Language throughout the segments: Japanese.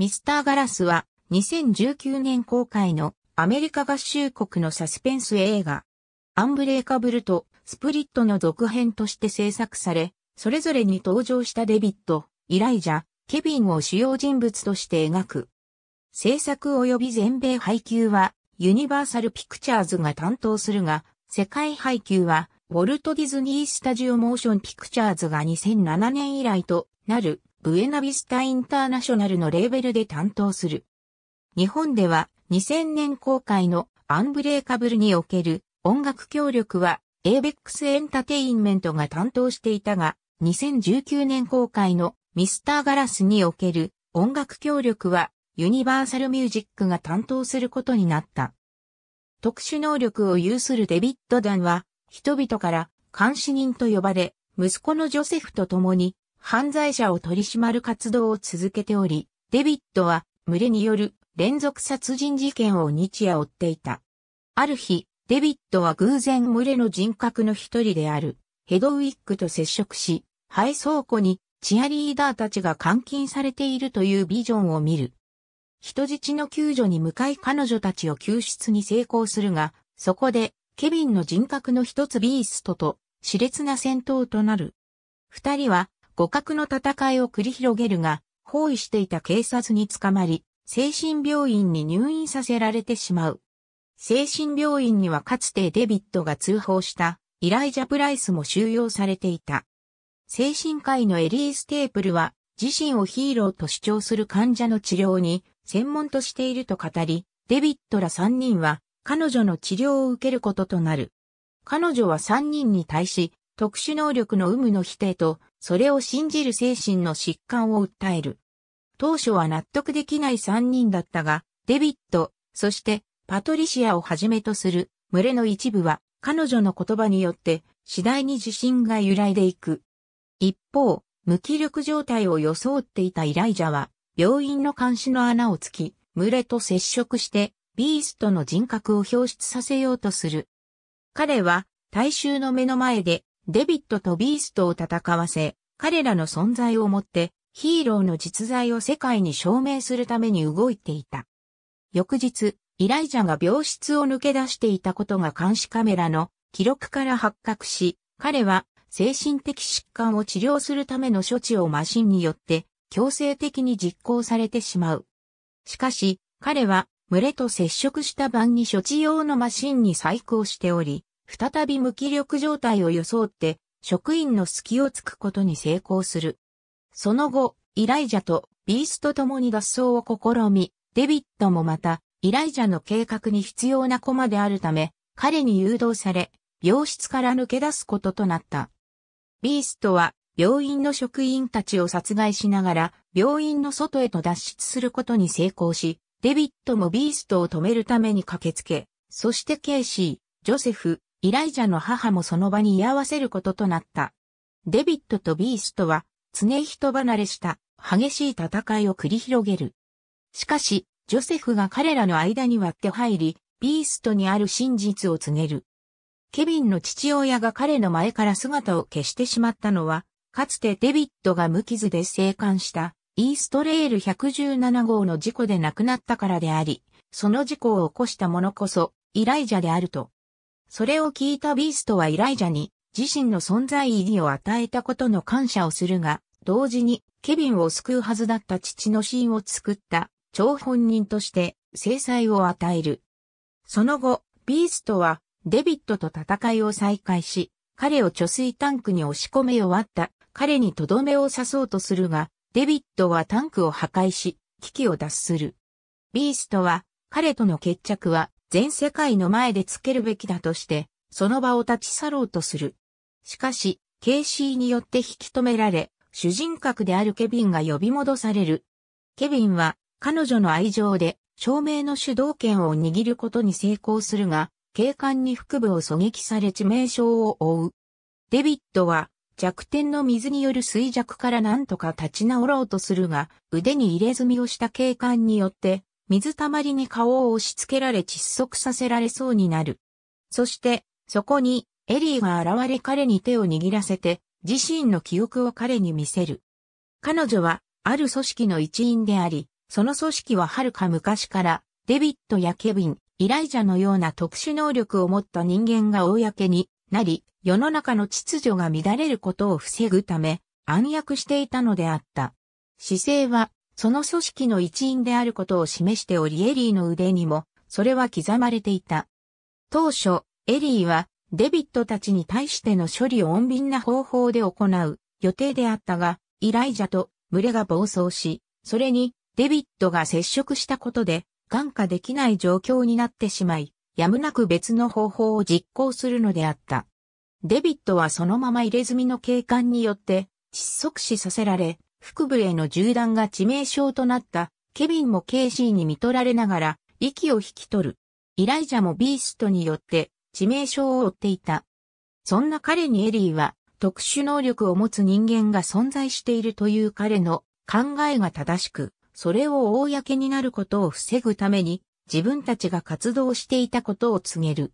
ミスターガラスは2019年公開のアメリカ合衆国のサスペンス映画アンブレーカブルとスプリットの続編として制作され、それぞれに登場したデビット、イライジャ、ケビンを主要人物として描く。制作及び全米配給はユニバーサルピクチャーズが担当するが、世界配給はウォルト・ディズニー・スタジオ・モーション・ピクチャーズが2007年以来となるブエナビスタインターナショナルのレーベルで担当する。日本では2000年公開のアンブレーカブルにおける音楽協力は ABEX エンタテインメントが担当していたが、2019年公開のミスターガラスにおける音楽協力はユニバーサルミュージックが担当することになった。特殊能力を有するデビッド・ダンは人々から監視人と呼ばれ、息子のジョセフと共に犯罪者を取り締まる活動を続けており、デビッドは群れによる連続殺人事件を日夜追っていた。ある日、デビッドは偶然群れの人格の一人であるヘドウィックと接触し、廃倉庫にチアリーダーたちが監禁されているというビジョンを見る。人質の救助に向かい彼女たちを救出に成功するが、そこでケビンの人格の一つビーストと熾烈な戦闘となる。二人は互角の戦いを繰り広げるが、包囲していた警察に捕まり、精神病院に入院させられてしまう。精神病院にはかつてデビットが通報したイライジャ・プライスも収容されていた。精神科医のエリー・ステープルは自身をヒーローと主張する患者の治療に専門としていると語り、デビットら3人は彼女の治療を受けることとなる。彼女は3人に対し特殊能力の有無の否定と、それを信じる精神の疾患を訴える。当初は納得できない3人だったが、デビット、そしてパトリシアをはじめとする群れの一部は、彼女の言葉によって次第に自信が揺らいでいく。一方、無気力状態を装っていたイライジャは、病院の監視の穴を突き、群れと接触して、ビーストの人格を表出させようとする。彼は、大衆の目の前でデビットとビーストを戦わせ、彼らの存在をもってヒーローの実在を世界に証明するために動いていた。翌日、イライジャが病室を抜け出していたことが監視カメラの記録から発覚し、彼は精神的疾患を治療するための処置をマシンによって強制的に実行されてしまう。しかし、彼は群れと接触した晩に処置用のマシンに細工をしており、再び無気力状態を装って、職員の隙をつくことに成功する。その後、イライジャとビースと共に脱走を試み、デビットもまた、イライジャの計画に必要な駒であるため、彼に誘導され、病室から抜け出すこととなった。ビーストは、病院の職員たちを殺害しながら、病院の外へと脱出することに成功し、デビットもビーストを止めるために駆けつけ、そしてケイシー、ジョセフ、イライジャの母もその場に居合わせることとなった。デビットとビーストは常人離れした激しい戦いを繰り広げる。しかし、ジョセフが彼らの間に割って入り、ビーストにある真実を告げる。ケビンの父親が彼の前から姿を消してしまったのは、かつてデビットが無傷で生還したイーストレール117号の事故で亡くなったからであり、その事故を起こした者こそイライジャであるとそれを聞いたビーストはイライジャに自身の存在意義を与えたことの感謝をするが、同時にケビンを救うはずだった父のシーンを作った張本人として制裁を与える。その後、ビーストはデビットと戦いを再開し、彼を貯水タンクに押し込め終わった彼にとどめを刺そうとするが、デビットはタンクを破壊し、危機を脱する。ビーストは彼との決着は全世界の前でつけるべきだとして、その場を立ち去ろうとする。しかし、ケイシーによって引き止められ、主人格であるケビンが呼び戻される。ケビンは、彼女の愛情で、証明の主導権を握ることに成功するが、警官に腹部を狙撃され致命傷を負う。デビッドは、弱点の水による衰弱から何とか立ち直ろうとするが、腕に入れ墨をした警官によって、水たまりに顔を押し付けられ窒息させられそうになる。そして、そこに、エリーが現れ彼に手を握らせて、自身の記憶を彼に見せる。彼女は、ある組織の一員であり、その組織は遥か昔から、デビットやケビン、イライジャのような特殊能力を持った人間が公になり、世の中の秩序が乱れることを防ぐため、暗躍していたのであった。姿勢は、その組織の一員であることを示しておりエリーの腕にも、それは刻まれていた。当初、エリーは、デビットたちに対しての処理を穏便な方法で行う予定であったが、イライジャと群れが暴走し、それにデビットが接触したことで、眼下できない状況になってしまい、やむなく別の方法を実行するのであった。デビットはそのまま入れ墨の警官によって窒息死させられ、腹部への銃弾が致命傷となったケビンもケイシーに見取られながら息を引き取る。イライジャもビーストによって致命傷を負っていた。そんな彼にエリーは特殊能力を持つ人間が存在しているという彼の考えが正しく、それを公になることを防ぐために自分たちが活動していたことを告げる。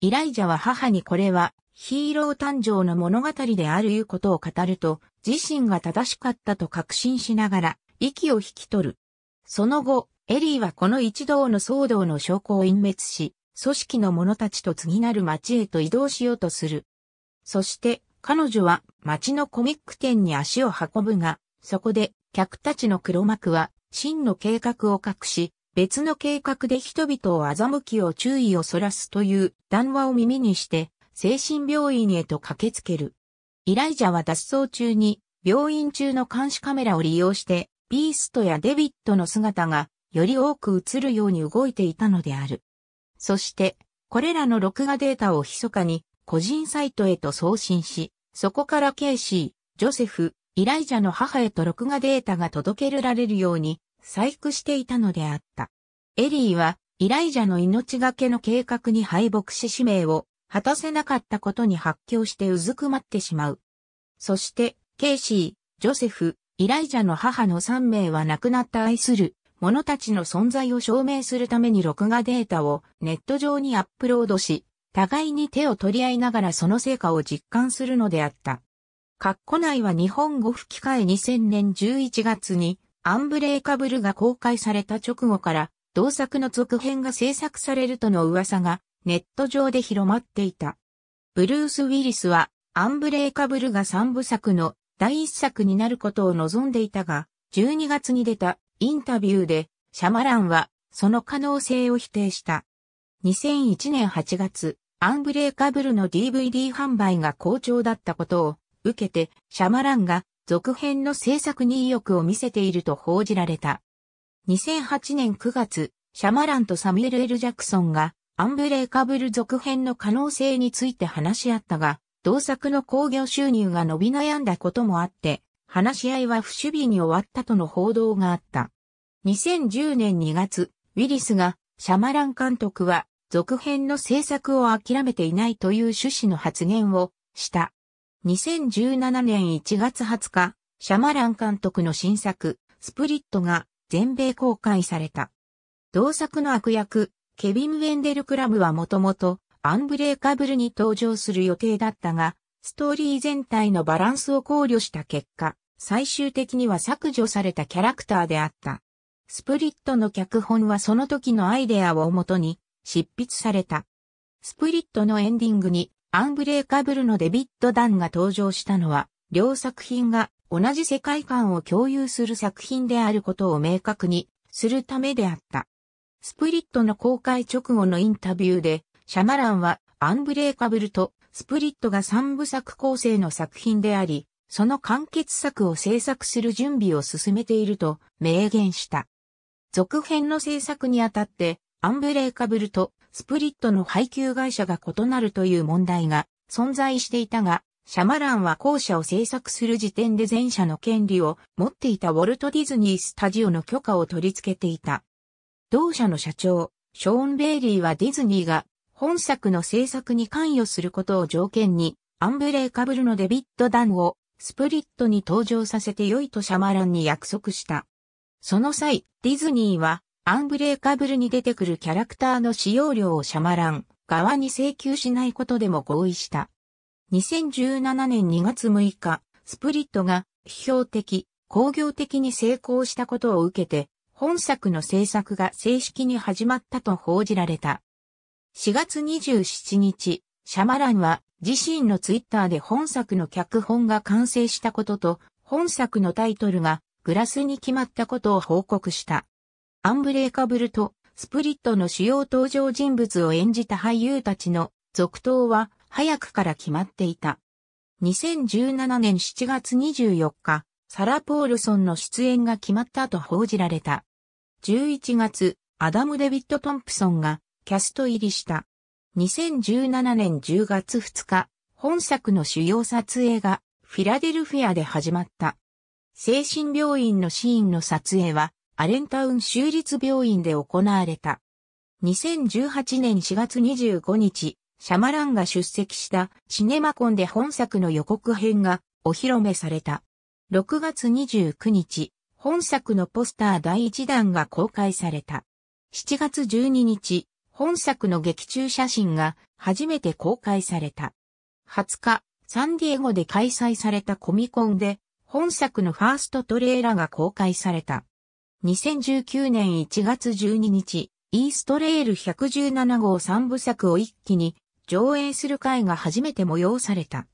イライジャは母にこれはヒーロー誕生の物語であるいうことを語ると、自身が正しかったと確信しながら、息を引き取る。その後、エリーはこの一同の騒動の証拠を隠滅し、組織の者たちと次なる町へと移動しようとする。そして、彼女は町のコミック店に足を運ぶが、そこで客たちの黒幕は真の計画を隠し、別の計画で人々を欺きを注意をそらすという談話を耳にして、精神病院へと駆けつける。イライジャは脱走中に病院中の監視カメラを利用してビーストやデビットの姿がより多く映るように動いていたのである。そしてこれらの録画データを密かに個人サイトへと送信し、そこからケイシー、ジョセフ、イライジャの母へと録画データが届けられるように細工していたのであった。エリーはイライジャの命がけの計画に敗北し使命を果たせなかったことに発狂してうずくまってしまう。そして、ケイシー、ジョセフ、イライジャの母の3名は亡くなった愛する者たちの存在を証明するために録画データをネット上にアップロードし、互いに手を取り合いながらその成果を実感するのであった。カッコ内は日本語吹き替え2000年11月にアンブレーカブルが公開された直後から同作の続編が制作されるとの噂がネット上で広まっていた。ブルース・ウィリスはアンブレーカブルが三部作の第一作になることを望んでいたが、12月に出たインタビューでシャマランはその可能性を否定した。2001年8月、アンブレーカブルの DVD 販売が好調だったことを受けて、シャマランが続編の制作に意欲を見せていると報じられた。2008年9月、シャマランとサミュエル・エル・ジャクソンがアンブレーカブル続編の可能性について話し合ったが、同作の興行収入が伸び悩んだこともあって、話し合いは不守備に終わったとの報道があった。2010年2月、ウィリスが、シャマラン監督は、続編の制作を諦めていないという趣旨の発言をした。2017年1月20日、シャマラン監督の新作、スプリットが全米公開された。同作の悪役、ケビン・ウェンデル・クラブはもともとアンブレーカブルに登場する予定だったが、ストーリー全体のバランスを考慮した結果、最終的には削除されたキャラクターであった。スプリットの脚本はその時のアイデアをもとに執筆された。スプリットのエンディングにアンブレーカブルのデビッド・ダンが登場したのは、両作品が同じ世界観を共有する作品であることを明確にするためであった。スプリットの公開直後のインタビューで、シャマランはアンブレーカブルとスプリットが三部作構成の作品であり、その完結作を制作する準備を進めていると明言した。続編の制作にあたって、アンブレーカブルとスプリットの配給会社が異なるという問題が存在していたが、シャマランは後者を制作する時点で前者の権利を持っていたウォルト・ディズニー・スタジオの許可を取り付けていた。同社の社長、ショーン・ベイリーはディズニーが本作の制作に関与することを条件に、アンブレーカブルのデビッド・ダンをスプリットに登場させて良いとシャマランに約束した。その際、ディズニーはアンブレーカブルに出てくるキャラクターの使用料をシャマラン側に請求しないことでも合意した。2017年2月6日、スプリットが批評的、工業的に成功したことを受けて、本作の制作が正式に始まったと報じられた。4月27日、シャマランは自身のツイッターで本作の脚本が完成したことと、本作のタイトルがグラスに決まったことを報告した。アンブレーカブルとスプリットの主要登場人物を演じた俳優たちの続投は早くから決まっていた。2017年7月24日、サラ・ポールソンの出演が決まったと報じられた。11月、アダム・デビッド・トンプソンがキャスト入りした。2017年10月2日、本作の主要撮影がフィラデルフィアで始まった。精神病院のシーンの撮影はアレンタウン州立病院で行われた。2018年4月25日、シャマランが出席したシネマコンで本作の予告編がお披露目された。6月29日、本作のポスター第1弾が公開された。7月12日、本作の劇中写真が初めて公開された。20日、サンディエゴで開催されたコミコンで、本作のファーストトレーラーが公開された。2019年1月12日、イーストレール117号3部作を一気に上映する会が初めて催された。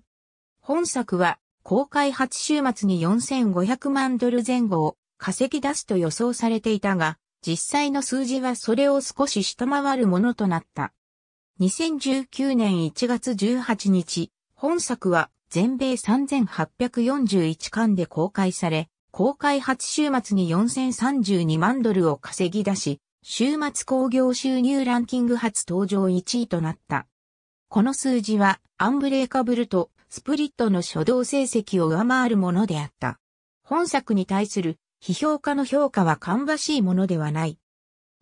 本作は公開初週末に4500万ドル前後を稼ぎ出すと予想されていたが、実際の数字はそれを少し下回るものとなった。2019年1月18日、本作は全米3841巻で公開され、公開初週末に4032万ドルを稼ぎ出し、週末興行収入ランキング初登場1位となった。この数字はアンブレーカブルとスプリットの初動成績を上回るものであった。本作に対する批評家の評価は芳しいものではない。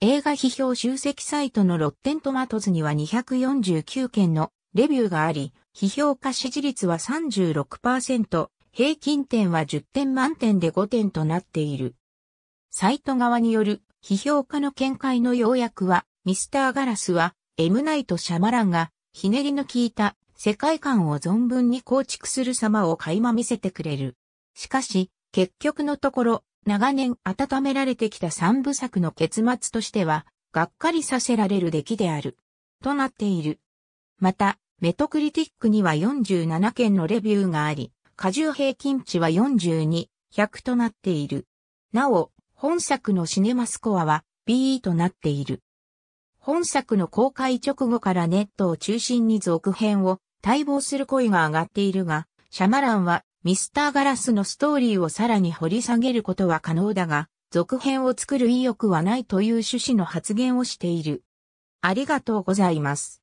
映画批評集積サイトのロッテントマトズには249件のレビューがあり、批評家支持率は36%、平均点は10点満点で5点となっている。サイト側による批評家の見解の要約は、ミスターガラスは、エムナイト・シャマランが、ひねりの効いた世界観を存分に構築する様を垣間見せてくれる。しかし、結局のところ、長年温められてきた三部作の結末としては、がっかりさせられる出来である。となっている。また、メトクリティックには47件のレビューがあり、過重平均値は42、100となっている。なお、本作のシネマスコアは BE となっている。本作の公開直後からネットを中心に続編を待望する声が上がっているが、シャマランはミスターガラスのストーリーをさらに掘り下げることは可能だが、続編を作る意欲はないという趣旨の発言をしている。ありがとうございます。